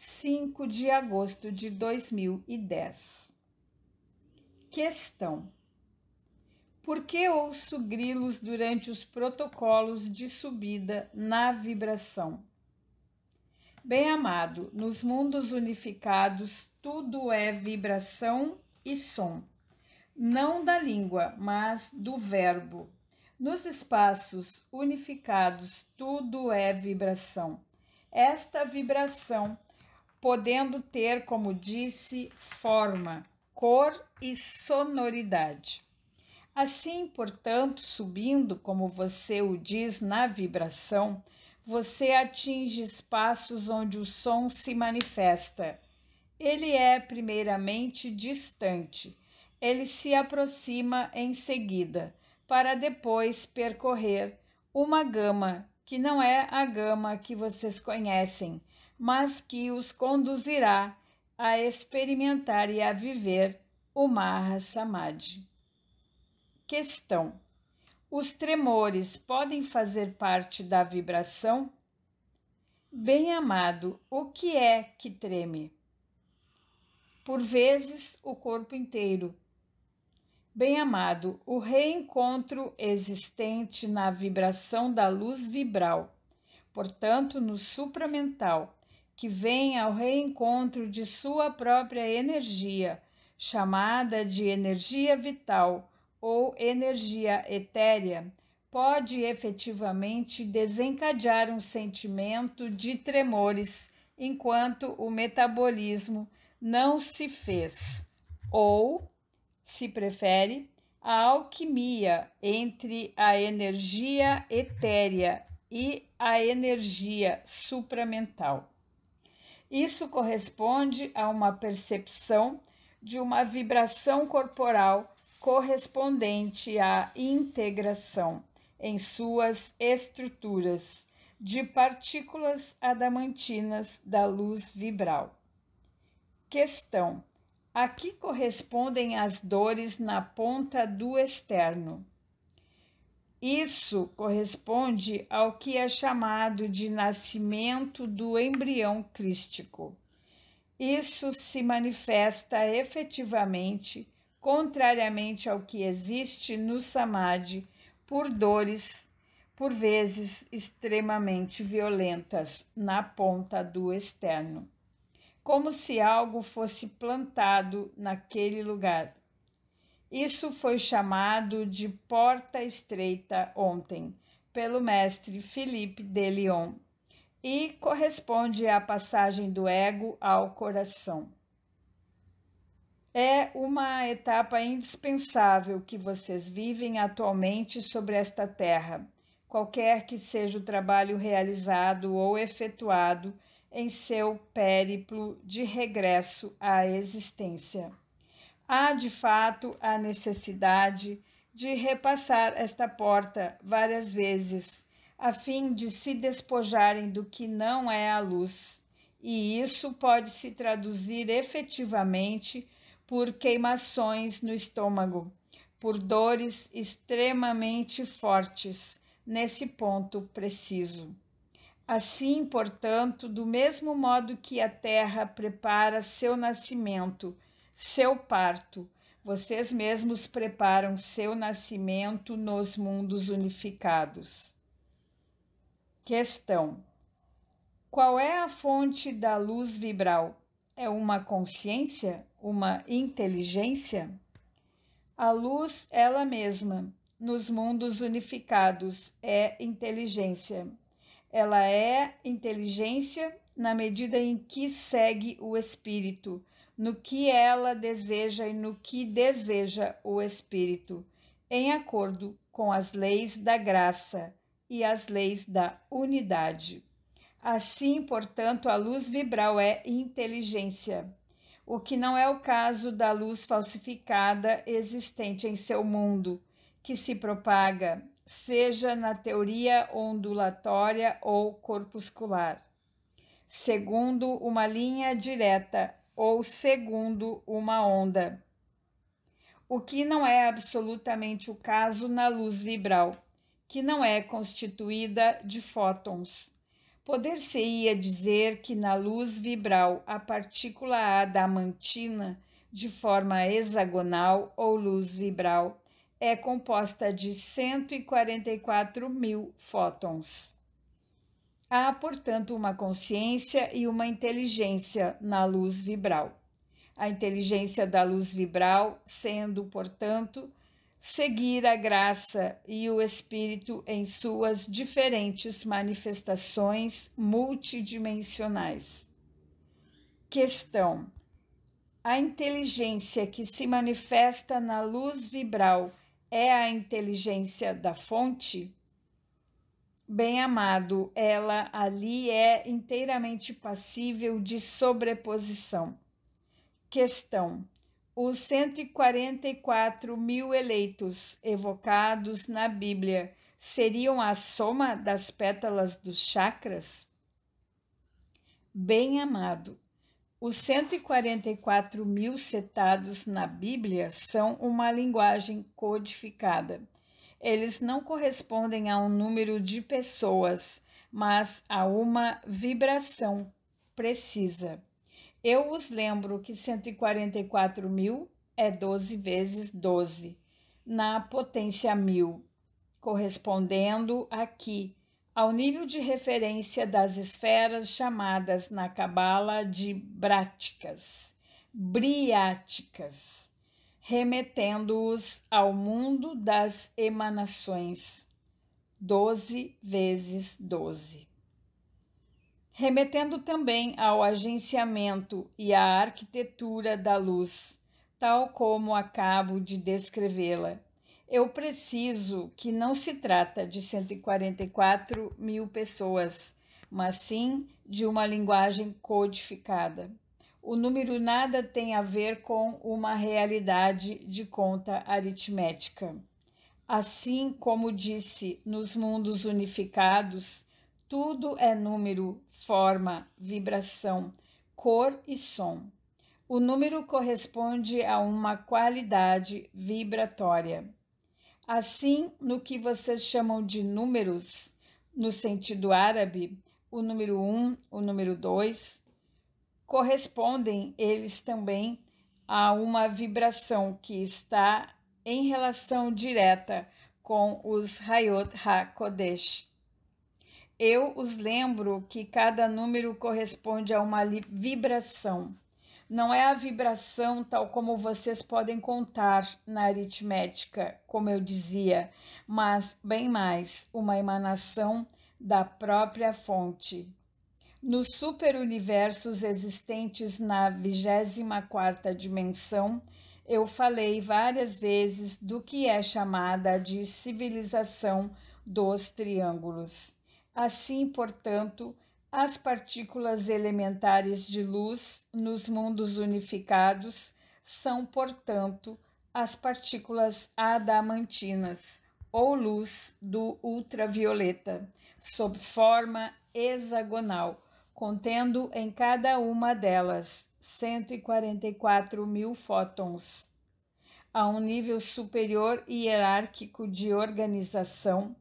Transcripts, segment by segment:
5 de agosto de 2010. Questão: Por que ouço grilos durante os protocolos de subida na vibração? Bem amado, nos mundos unificados tudo é vibração e som, não da língua, mas do verbo. Nos espaços unificados tudo é vibração. Esta vibração podendo ter, como disse, forma, cor e sonoridade. Assim, portanto, subindo, como você o diz, na vibração, você atinge espaços onde o som se manifesta. Ele é primeiramente distante, ele se aproxima em seguida, para depois percorrer uma gama que não é a gama que vocês conhecem, mas que os conduzirá a experimentar e a viver o Maha Samadhi. Questão: Os tremores podem fazer parte da vibração? Bem amado, o que é que treme? Por vezes, o corpo inteiro. Bem amado, o reencontro existente na vibração da luz vibral, portanto, no supramental que vem ao reencontro de sua própria energia, chamada de energia vital ou energia etérea, pode efetivamente desencadear um sentimento de tremores enquanto o metabolismo não se fez, ou, se prefere, a alquimia entre a energia etérea e a energia supramental. Isso corresponde a uma percepção de uma vibração corporal correspondente à integração em suas estruturas de partículas adamantinas da luz vibral. Questão: a que correspondem as dores na ponta do externo? Isso corresponde ao que é chamado de nascimento do embrião crístico. Isso se manifesta efetivamente, contrariamente ao que existe no samadhi, por dores, por vezes extremamente violentas, na ponta do externo, como se algo fosse plantado naquele lugar isso foi chamado de porta estreita ontem pelo mestre Felipe de Lyon e corresponde à passagem do ego ao coração. É uma etapa indispensável que vocês vivem atualmente sobre esta terra, qualquer que seja o trabalho realizado ou efetuado em seu périplo de regresso à existência há de fato a necessidade de repassar esta porta várias vezes, a fim de se despojarem do que não é a luz, e isso pode se traduzir efetivamente por queimações no estômago, por dores extremamente fortes nesse ponto preciso. Assim, portanto, do mesmo modo que a terra prepara seu nascimento seu parto. Vocês mesmos preparam seu nascimento nos mundos unificados. Questão: Qual é a fonte da luz vibral? É uma consciência? Uma inteligência? A luz, ela mesma, nos mundos unificados, é inteligência. Ela é inteligência na medida em que segue o espírito no que ela deseja e no que deseja o Espírito, em acordo com as leis da graça e as leis da unidade. Assim, portanto, a luz vibral é inteligência, o que não é o caso da luz falsificada existente em seu mundo, que se propaga, seja na teoria ondulatória ou corpuscular segundo uma linha direta ou segundo uma onda, o que não é absolutamente o caso na luz vibral, que não é constituída de fótons. Poder-se-ia dizer que na luz vibral a partícula adamantina, de forma hexagonal ou luz vibral, é composta de 144 mil fótons. Há, portanto, uma consciência e uma inteligência na luz vibral. A inteligência da luz vibral, sendo, portanto, seguir a graça e o espírito em suas diferentes manifestações multidimensionais. Questão: A inteligência que se manifesta na luz vibral é a inteligência da fonte? Bem amado, ela ali é inteiramente passível de sobreposição. Questão: Os 144 mil eleitos evocados na Bíblia seriam a soma das pétalas dos chakras? Bem amado, os 144 mil citados na Bíblia são uma linguagem codificada eles não correspondem a um número de pessoas, mas a uma vibração precisa. Eu os lembro que 144 mil é 12 vezes 12, na potência mil, correspondendo aqui ao nível de referência das esferas chamadas na Cabala de bráticas, briáticas remetendo-os ao mundo das emanações. Doze vezes doze. Remetendo também ao agenciamento e à arquitetura da luz, tal como acabo de descrevê-la, eu preciso que não se trata de 144 mil pessoas, mas sim de uma linguagem codificada o número nada tem a ver com uma realidade de conta aritmética. Assim como disse nos mundos unificados, tudo é número, forma, vibração, cor e som. O número corresponde a uma qualidade vibratória. Assim, no que vocês chamam de números, no sentido árabe, o número 1, um, o número 2, correspondem eles também a uma vibração que está em relação direta com os Hayot HaKodesh. Eu os lembro que cada número corresponde a uma vibração. Não é a vibração tal como vocês podem contar na aritmética, como eu dizia, mas bem mais uma emanação da própria fonte nos superuniversos existentes na 24ª dimensão, eu falei várias vezes do que é chamada de civilização dos triângulos. Assim, portanto, as partículas elementares de luz nos mundos unificados são, portanto, as partículas adamantinas ou luz do ultravioleta, sob forma hexagonal contendo em cada uma delas 144 mil fótons. A um nível superior e hierárquico de organização,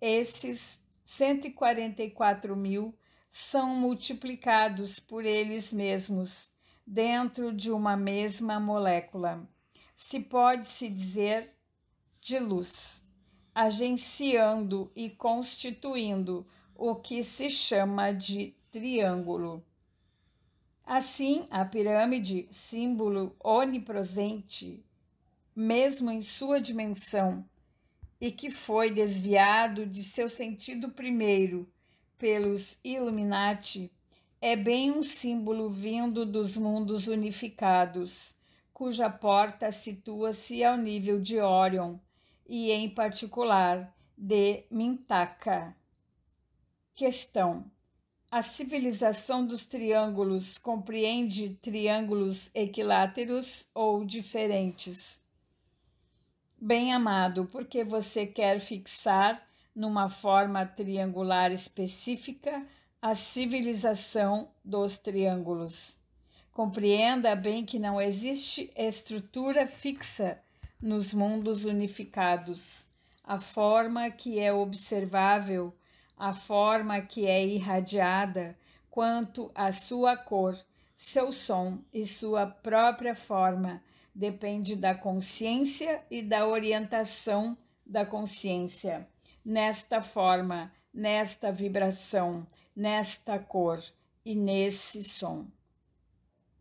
esses 144 mil são multiplicados por eles mesmos dentro de uma mesma molécula. Se pode-se dizer de luz, agenciando e constituindo o que se chama de triângulo. Assim, a pirâmide, símbolo onipresente, mesmo em sua dimensão, e que foi desviado de seu sentido primeiro pelos Illuminati, é bem um símbolo vindo dos mundos unificados, cuja porta situa-se ao nível de Orion e, em particular, de Mintaka. Questão a civilização dos triângulos compreende triângulos equiláteros ou diferentes. Bem amado, porque você quer fixar numa forma triangular específica a civilização dos triângulos. Compreenda bem que não existe estrutura fixa nos mundos unificados. A forma que é observável a forma que é irradiada, quanto à sua cor, seu som e sua própria forma, depende da consciência e da orientação da consciência. Nesta forma, nesta vibração, nesta cor e nesse som.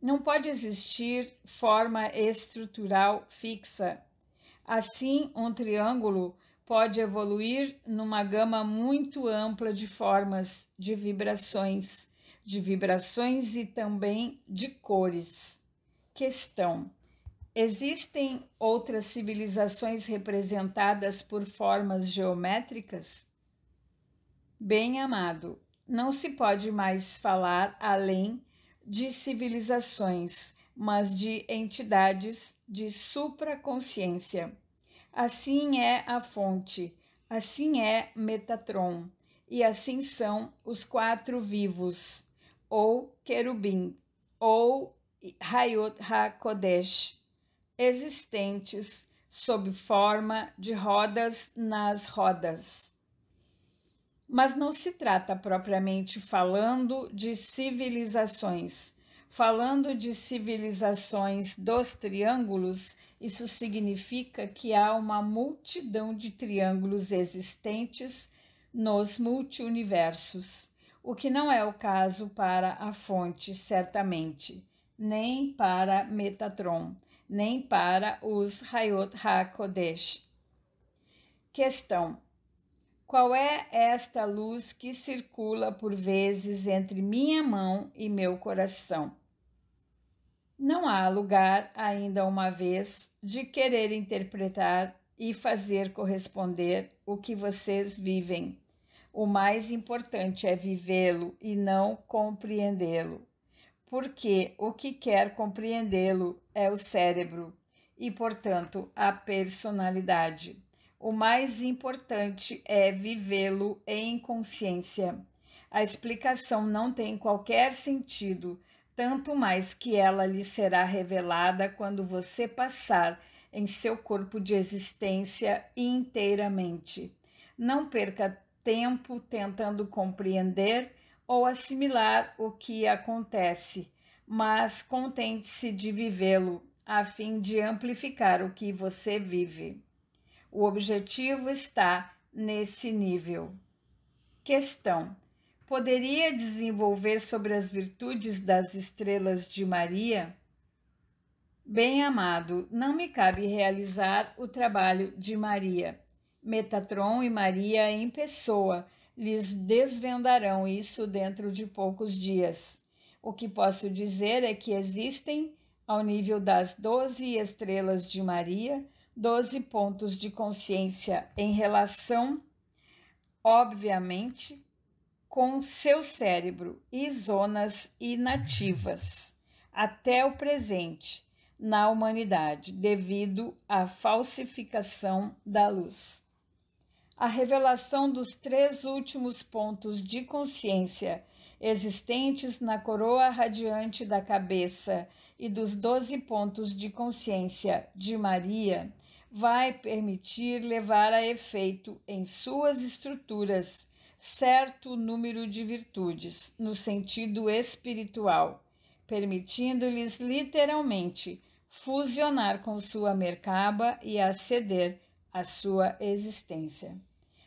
Não pode existir forma estrutural fixa. Assim, um triângulo pode evoluir numa gama muito ampla de formas, de vibrações, de vibrações e também de cores. Questão: Existem outras civilizações representadas por formas geométricas? Bem amado, não se pode mais falar além de civilizações, mas de entidades de supraconsciência Assim é a fonte, assim é Metatron, e assim são os quatro vivos, ou querubim, ou Hayot HaKodesh, existentes sob forma de rodas nas rodas. Mas não se trata propriamente falando de civilizações. Falando de civilizações dos triângulos, isso significa que há uma multidão de triângulos existentes nos multiuniversos, o que não é o caso para a fonte, certamente, nem para Metatron, nem para os Hayot HaKodesh. Questão: Qual é esta luz que circula por vezes entre minha mão e meu coração? não há lugar, ainda uma vez, de querer interpretar e fazer corresponder o que vocês vivem. O mais importante é vivê-lo e não compreendê-lo, porque o que quer compreendê-lo é o cérebro e, portanto, a personalidade. O mais importante é vivê-lo em consciência. A explicação não tem qualquer sentido tanto mais que ela lhe será revelada quando você passar em seu corpo de existência inteiramente. Não perca tempo tentando compreender ou assimilar o que acontece, mas contente-se de vivê-lo a fim de amplificar o que você vive. O objetivo está nesse nível. Questão: poderia desenvolver sobre as virtudes das estrelas de Maria? Bem amado, não me cabe realizar o trabalho de Maria. Metatron e Maria em pessoa lhes desvendarão isso dentro de poucos dias. O que posso dizer é que existem, ao nível das doze estrelas de Maria, doze pontos de consciência em relação, obviamente, com seu cérebro e zonas inativas até o presente na humanidade devido à falsificação da luz. A revelação dos três últimos pontos de consciência existentes na coroa radiante da cabeça e dos doze pontos de consciência de Maria vai permitir levar a efeito em suas estruturas certo número de virtudes, no sentido espiritual, permitindo-lhes literalmente fusionar com sua mercaba e aceder à sua existência.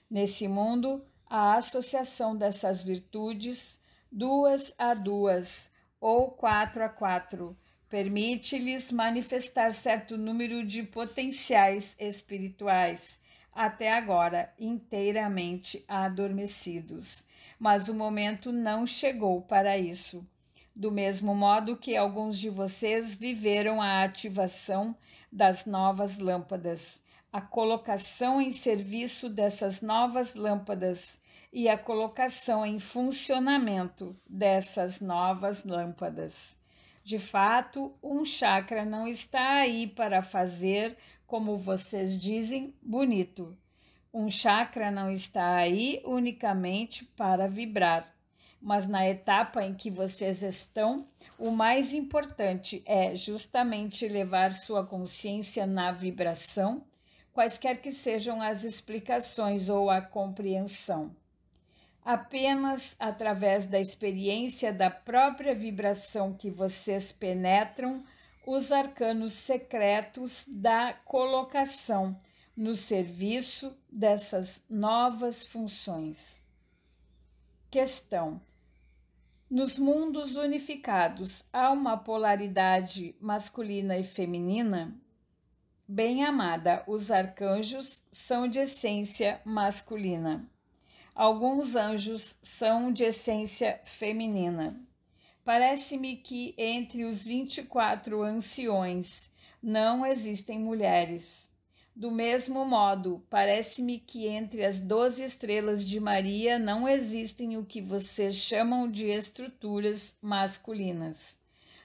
Nesse mundo, a associação dessas virtudes, duas a duas ou quatro a quatro, permite-lhes manifestar certo número de potenciais espirituais até agora inteiramente adormecidos. Mas o momento não chegou para isso. Do mesmo modo que alguns de vocês viveram a ativação das novas lâmpadas, a colocação em serviço dessas novas lâmpadas e a colocação em funcionamento dessas novas lâmpadas. De fato, um chakra não está aí para fazer como vocês dizem, bonito. Um chakra não está aí unicamente para vibrar, mas na etapa em que vocês estão, o mais importante é justamente levar sua consciência na vibração, quaisquer que sejam as explicações ou a compreensão. Apenas através da experiência da própria vibração que vocês penetram os arcanos secretos da colocação no serviço dessas novas funções. Questão: Nos mundos unificados há uma polaridade masculina e feminina? Bem amada, os arcanjos são de essência masculina. Alguns anjos são de essência feminina. Parece-me que entre os 24 anciões não existem mulheres. Do mesmo modo, parece-me que entre as doze estrelas de Maria não existem o que vocês chamam de estruturas masculinas.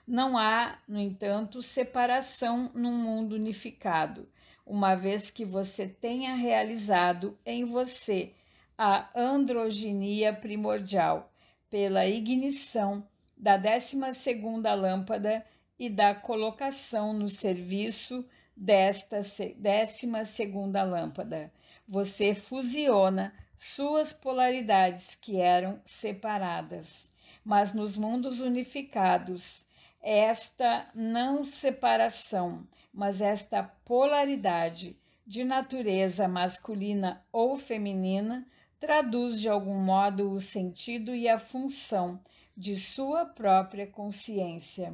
Não há, no entanto, separação num mundo unificado, uma vez que você tenha realizado em você a androginia primordial pela ignição da 12 segunda lâmpada e da colocação no serviço desta 12 segunda lâmpada. Você fusiona suas polaridades que eram separadas, mas nos mundos unificados, esta não separação, mas esta polaridade de natureza masculina ou feminina traduz de algum modo o sentido e a função de sua própria consciência.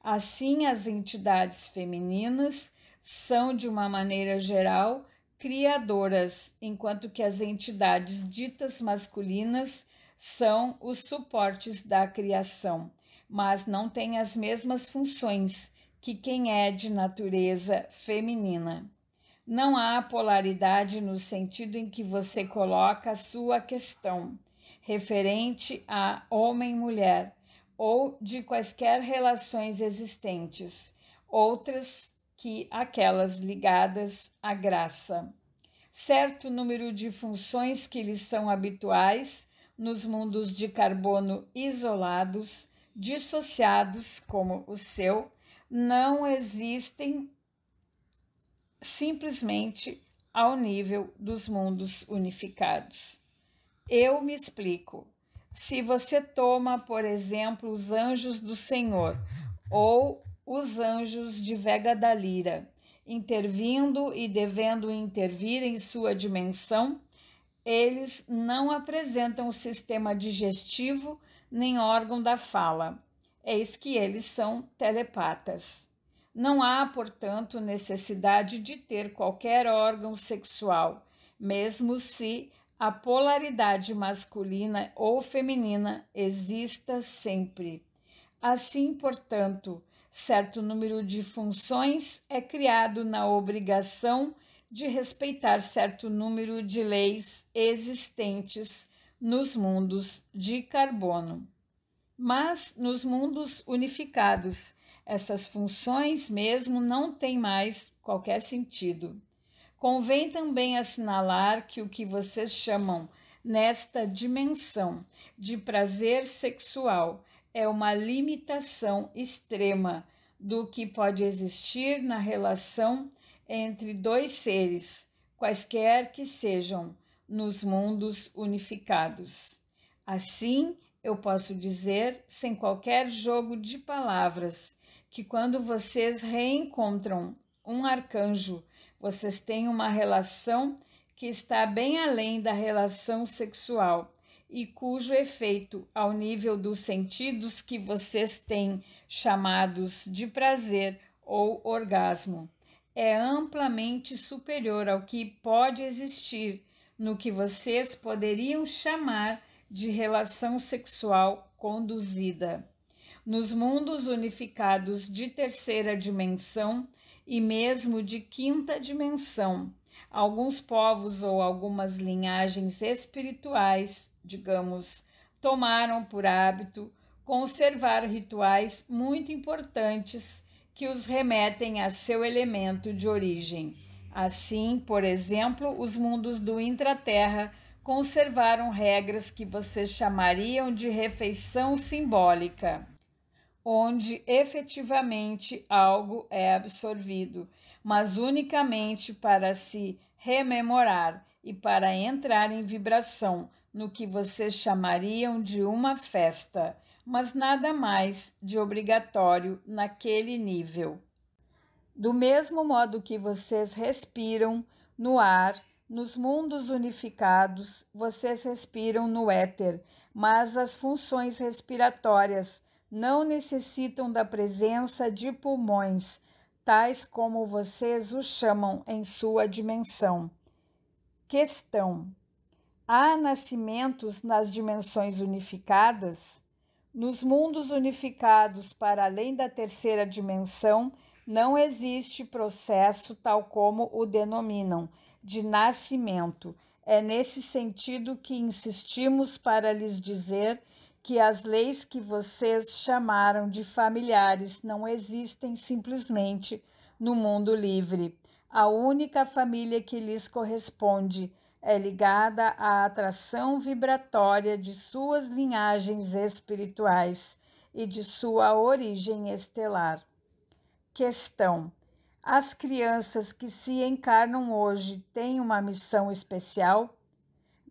Assim, as entidades femininas são, de uma maneira geral, criadoras, enquanto que as entidades ditas masculinas são os suportes da criação, mas não têm as mesmas funções que quem é de natureza feminina. Não há polaridade no sentido em que você coloca a sua questão referente a homem e mulher, ou de quaisquer relações existentes, outras que aquelas ligadas à graça. Certo número de funções que lhes são habituais nos mundos de carbono isolados, dissociados como o seu, não existem simplesmente ao nível dos mundos unificados. Eu me explico. Se você toma, por exemplo, os anjos do Senhor ou os anjos de Vega da Lira, intervindo e devendo intervir em sua dimensão, eles não apresentam sistema digestivo nem órgão da fala. Eis que eles são telepatas. Não há, portanto, necessidade de ter qualquer órgão sexual, mesmo se a polaridade masculina ou feminina exista sempre. Assim, portanto, certo número de funções é criado na obrigação de respeitar certo número de leis existentes nos mundos de carbono. Mas nos mundos unificados, essas funções mesmo não têm mais qualquer sentido. Convém também assinalar que o que vocês chamam nesta dimensão de prazer sexual é uma limitação extrema do que pode existir na relação entre dois seres, quaisquer que sejam, nos mundos unificados. Assim, eu posso dizer, sem qualquer jogo de palavras, que quando vocês reencontram um arcanjo vocês têm uma relação que está bem além da relação sexual e cujo efeito ao nível dos sentidos que vocês têm chamados de prazer ou orgasmo é amplamente superior ao que pode existir no que vocês poderiam chamar de relação sexual conduzida. Nos mundos unificados de terceira dimensão, e mesmo de quinta dimensão. Alguns povos ou algumas linhagens espirituais, digamos, tomaram por hábito conservar rituais muito importantes que os remetem a seu elemento de origem. Assim, por exemplo, os mundos do intraterra conservaram regras que vocês chamariam de refeição simbólica onde efetivamente algo é absorvido, mas unicamente para se rememorar e para entrar em vibração no que vocês chamariam de uma festa, mas nada mais de obrigatório naquele nível. Do mesmo modo que vocês respiram no ar, nos mundos unificados, vocês respiram no éter, mas as funções respiratórias não necessitam da presença de pulmões, tais como vocês os chamam em sua dimensão. Questão: Há nascimentos nas dimensões unificadas? Nos mundos unificados para além da terceira dimensão, não existe processo tal como o denominam de nascimento. É nesse sentido que insistimos para lhes dizer que as leis que vocês chamaram de familiares não existem simplesmente no mundo livre. A única família que lhes corresponde é ligada à atração vibratória de suas linhagens espirituais e de sua origem estelar. Questão: As crianças que se encarnam hoje têm uma missão especial?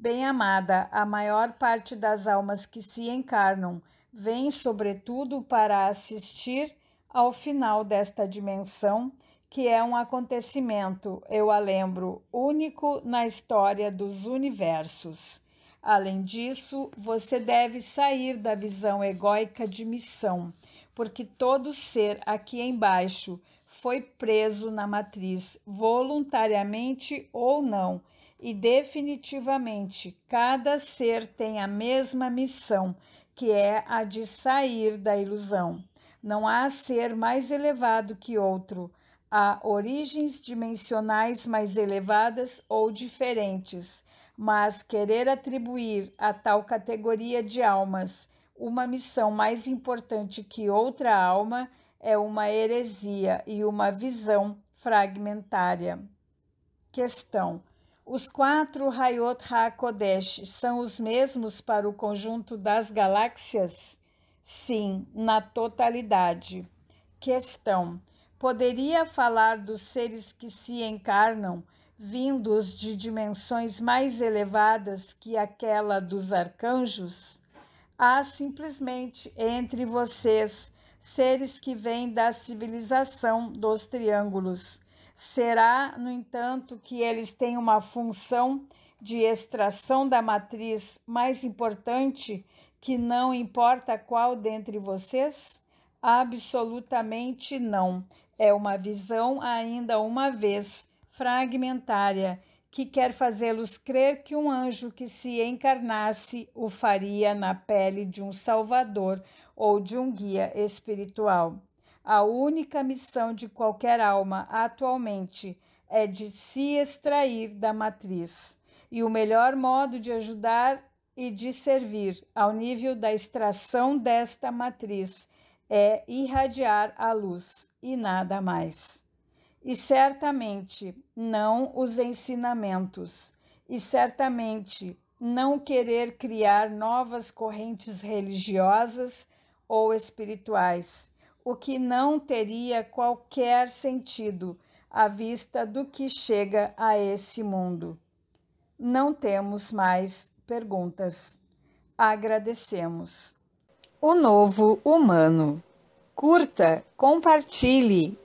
Bem amada, a maior parte das almas que se encarnam vem, sobretudo, para assistir ao final desta dimensão, que é um acontecimento, eu a lembro, único na história dos universos. Além disso, você deve sair da visão egóica de missão, porque todo ser aqui embaixo foi preso na matriz, voluntariamente ou não e definitivamente cada ser tem a mesma missão, que é a de sair da ilusão. Não há ser mais elevado que outro. Há origens dimensionais mais elevadas ou diferentes, mas querer atribuir a tal categoria de almas uma missão mais importante que outra alma é uma heresia e uma visão fragmentária. Questão os quatro Hayot HaKodesh são os mesmos para o conjunto das galáxias? Sim, na totalidade. Questão: Poderia falar dos seres que se encarnam vindos de dimensões mais elevadas que aquela dos arcanjos? Há simplesmente entre vocês seres que vêm da civilização dos triângulos Será, no entanto, que eles têm uma função de extração da matriz mais importante que não importa qual dentre vocês? Absolutamente não. É uma visão, ainda uma vez, fragmentária, que quer fazê-los crer que um anjo que se encarnasse o faria na pele de um salvador ou de um guia espiritual. A única missão de qualquer alma atualmente é de se extrair da matriz. E o melhor modo de ajudar e de servir ao nível da extração desta matriz é irradiar a luz e nada mais. E certamente não os ensinamentos, e certamente não querer criar novas correntes religiosas ou espirituais o que não teria qualquer sentido à vista do que chega a esse mundo. Não temos mais perguntas. Agradecemos. O Novo Humano. Curta, compartilhe,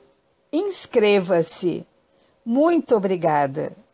inscreva-se. Muito obrigada.